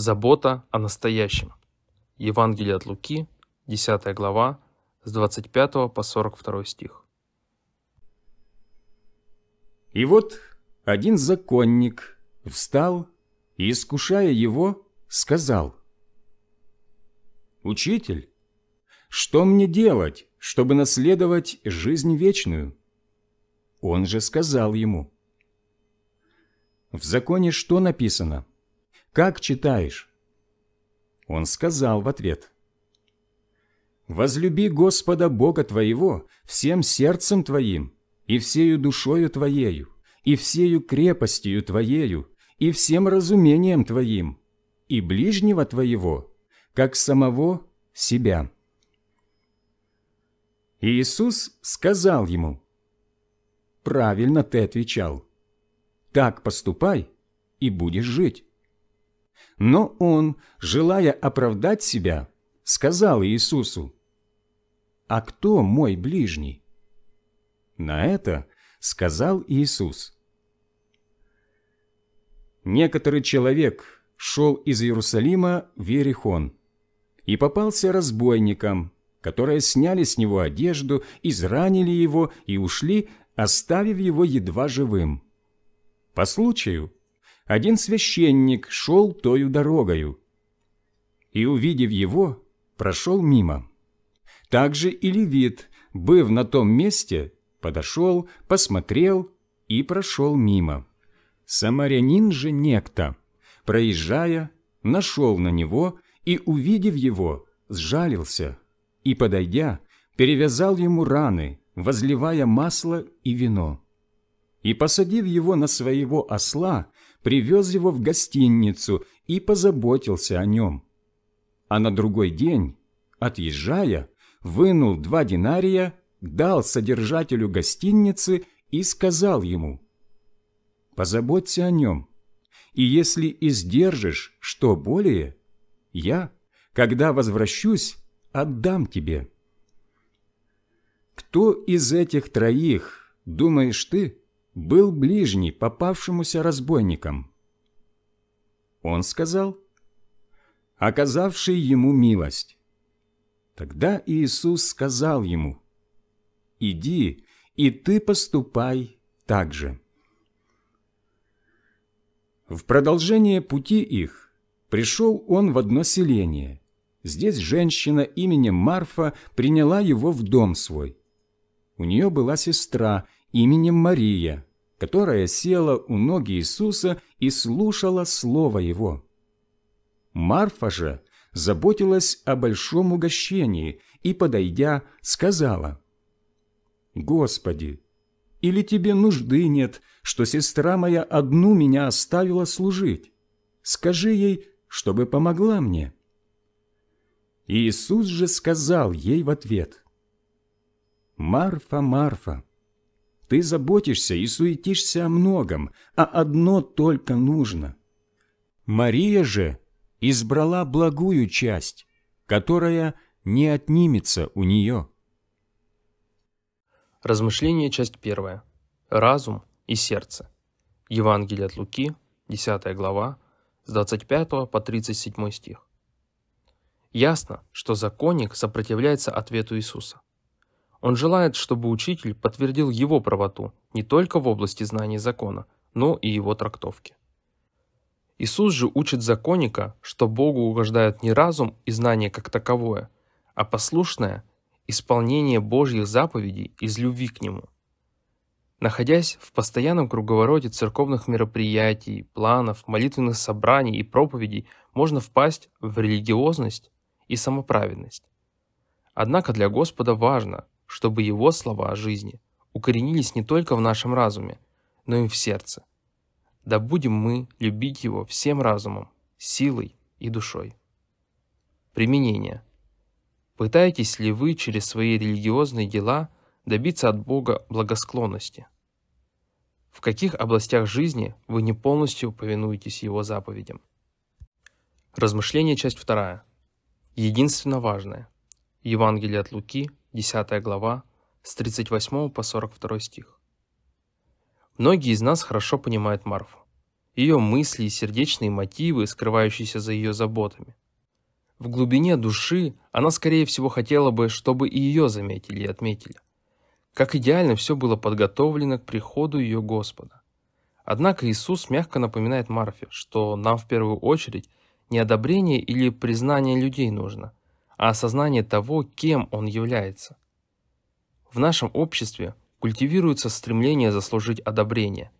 Забота о настоящем. Евангелие от Луки, 10 глава, с 25 по 42 стих. И вот один законник встал и, искушая его, сказал, «Учитель, что мне делать, чтобы наследовать жизнь вечную?» Он же сказал ему, «В законе что написано?» как читаешь?» Он сказал в ответ, «Возлюби Господа Бога твоего всем сердцем твоим, и всею душою твоею, и всею крепостью твоею, и всем разумением твоим, и ближнего твоего, как самого себя». Иисус сказал ему, «Правильно ты отвечал. Так поступай, и будешь жить». Но он, желая оправдать себя, сказал Иисусу, «А кто мой ближний?» На это сказал Иисус, «Некоторый человек шел из Иерусалима в Иерихон и попался разбойникам, которые сняли с него одежду, изранили его и ушли, оставив его едва живым. По случаю один священник шел тою дорогою. И, увидев его, прошел мимо. Также и левит, быв на том месте, подошел, посмотрел и прошел мимо. Самарянин же некто, проезжая, нашел на него и, увидев его, сжалился, и, подойдя, перевязал ему раны, возливая масло и вино. И, посадив его на своего осла, привез его в гостиницу и позаботился о нем. А на другой день, отъезжая, вынул два динария, дал содержателю гостиницы и сказал ему «Позаботься о нем, и если издержишь что более, я, когда возвращусь, отдам тебе». Кто из этих троих, думаешь ты, был ближний попавшемуся разбойникам. Он сказал, оказавший ему милость. Тогда Иисус сказал ему, «Иди, и ты поступай так же». В продолжение пути их пришел он в одно селение. Здесь женщина именем Марфа приняла его в дом свой. У нее была сестра именем Мария, которая села у ноги Иисуса и слушала Слово Его. Марфа же заботилась о большом угощении и, подойдя, сказала, «Господи, или тебе нужды нет, что сестра моя одну меня оставила служить? Скажи ей, чтобы помогла мне». Иисус же сказал ей в ответ, «Марфа, Марфа, ты заботишься и суетишься о многом, а одно только нужно. Мария же избрала благую часть, которая не отнимется у нее. Размышление, часть первая. Разум и сердце. Евангелие от Луки, 10 глава, с 25 по 37 стих. Ясно, что законник сопротивляется ответу Иисуса. Он желает, чтобы учитель подтвердил его правоту не только в области знаний закона, но и его трактовки. Иисус же учит законника, что Богу угождают не разум и знание как таковое, а послушное исполнение Божьих заповедей из любви к Нему. Находясь в постоянном круговороте церковных мероприятий, планов, молитвенных собраний и проповедей, можно впасть в религиозность и самоправедность. Однако для Господа важно, чтобы его слова о жизни укоренились не только в нашем разуме, но и в сердце. Да будем мы любить его всем разумом, силой и душой. Применение. Пытаетесь ли вы через свои религиозные дела добиться от Бога благосклонности? В каких областях жизни вы не полностью повинуетесь Его заповедям? Размышление, часть 2. Единственно важное. Евангелие от Луки, 10 глава, с 38 по 42 стих. Многие из нас хорошо понимают Марфу, ее мысли и сердечные мотивы, скрывающиеся за ее заботами. В глубине души она, скорее всего, хотела бы, чтобы и ее заметили и отметили. Как идеально все было подготовлено к приходу ее Господа. Однако Иисус мягко напоминает Марфе, что нам в первую очередь не одобрение или признание людей нужно, а осознание того, кем он является. В нашем обществе культивируется стремление заслужить одобрение.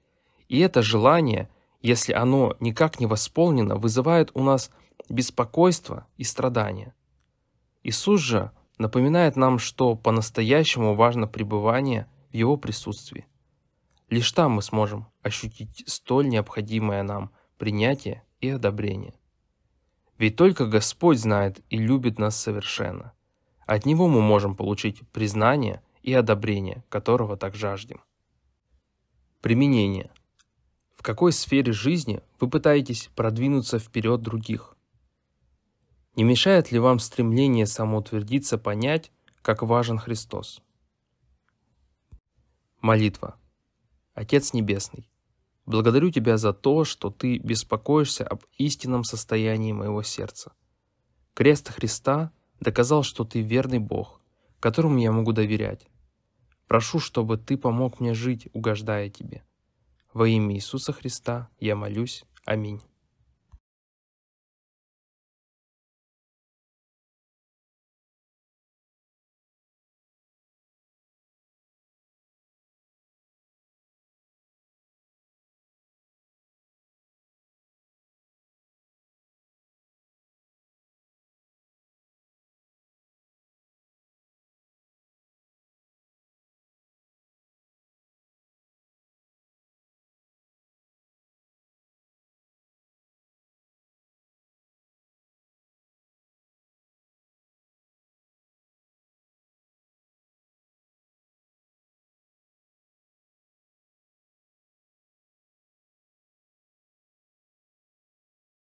И это желание, если оно никак не восполнено, вызывает у нас беспокойство и страдания. Иисус же напоминает нам, что по-настоящему важно пребывание в Его присутствии. Лишь там мы сможем ощутить столь необходимое нам принятие и одобрение. Ведь только Господь знает и любит нас совершенно. От Него мы можем получить признание и одобрение, которого так жаждем. Применение. В какой сфере жизни вы пытаетесь продвинуться вперед других? Не мешает ли вам стремление самоутвердиться понять, как важен Христос? Молитва. Отец Небесный, Благодарю тебя за то, что ты беспокоишься об истинном состоянии моего сердца. Крест Христа доказал, что ты верный Бог, которому я могу доверять. Прошу, чтобы ты помог мне жить, угождая тебе. Во имя Иисуса Христа я молюсь. Аминь.